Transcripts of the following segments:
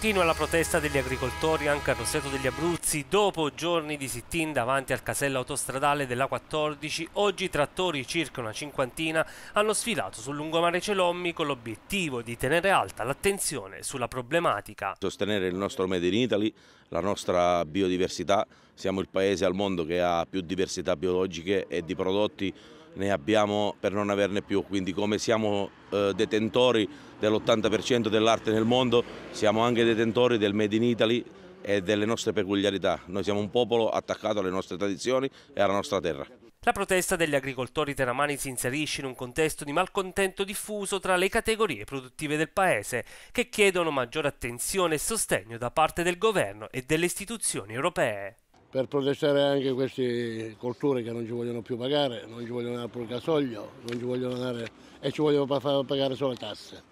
Continua la protesta degli agricoltori anche a Roseto degli Abruzzi. Dopo giorni di sit-in davanti al casello autostradale dell'A14, oggi i trattori circa una cinquantina hanno sfilato sul lungomare Celommi con l'obiettivo di tenere alta l'attenzione sulla problematica. Sostenere il nostro Made in Italy, la nostra biodiversità. Siamo il paese al mondo che ha più diversità biologiche e di prodotti ne abbiamo per non averne più, quindi come siamo eh, detentori dell'80% dell'arte nel mondo, siamo anche detentori del Made in Italy e delle nostre peculiarità. Noi siamo un popolo attaccato alle nostre tradizioni e alla nostra terra. La protesta degli agricoltori teramani si inserisce in un contesto di malcontento diffuso tra le categorie produttive del paese, che chiedono maggiore attenzione e sostegno da parte del governo e delle istituzioni europee per protestare anche queste colture che non ci vogliono più pagare, non ci vogliono dare pure il gasolio non ci vogliono dare, e ci vogliono far pagare solo le tasse.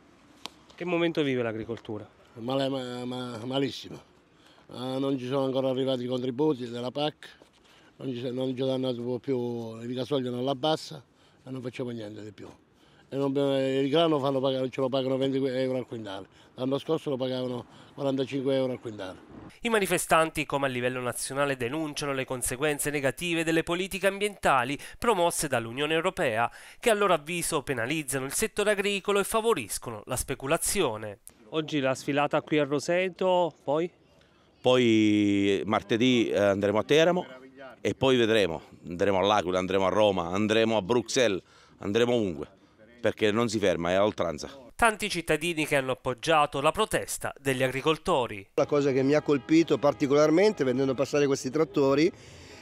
Che momento vive l'agricoltura? Male, ma, ma, malissimo. Uh, non ci sono ancora arrivati i contributi della PAC, non ci, non ci danno più, il gasolio non l'abbassa e non facciamo niente di più non, il grano fanno, ce lo pagano 20 euro al quintale, l'anno scorso lo pagavano 45 euro al quintale. I manifestanti, come a livello nazionale, denunciano le conseguenze negative delle politiche ambientali promosse dall'Unione Europea, che a loro avviso penalizzano il settore agricolo e favoriscono la speculazione. Oggi la sfilata qui a Roseto, poi? Poi martedì eh, andremo a Teramo e poi vedremo, andremo all'Aquila, andremo a Roma, andremo a Bruxelles, andremo ovunque perché non si ferma, è a oltranza tanti cittadini che hanno appoggiato la protesta degli agricoltori. La cosa che mi ha colpito particolarmente vedendo passare questi trattori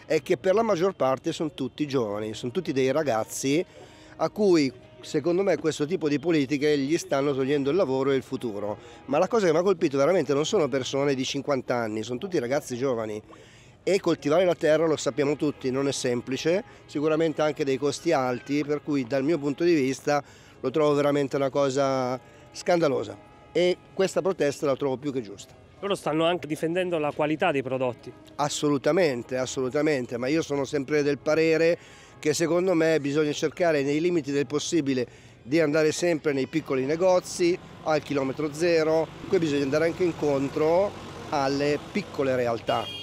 è che per la maggior parte sono tutti giovani, sono tutti dei ragazzi a cui secondo me questo tipo di politiche gli stanno togliendo il lavoro e il futuro. Ma la cosa che mi ha colpito veramente non sono persone di 50 anni, sono tutti ragazzi giovani e coltivare la terra lo sappiamo tutti, non è semplice, sicuramente anche dei costi alti, per cui dal mio punto di vista lo trovo veramente una cosa scandalosa e questa protesta la trovo più che giusta. Loro stanno anche difendendo la qualità dei prodotti. Assolutamente, assolutamente, ma io sono sempre del parere che secondo me bisogna cercare nei limiti del possibile di andare sempre nei piccoli negozi, al chilometro zero, qui bisogna andare anche incontro alle piccole realtà.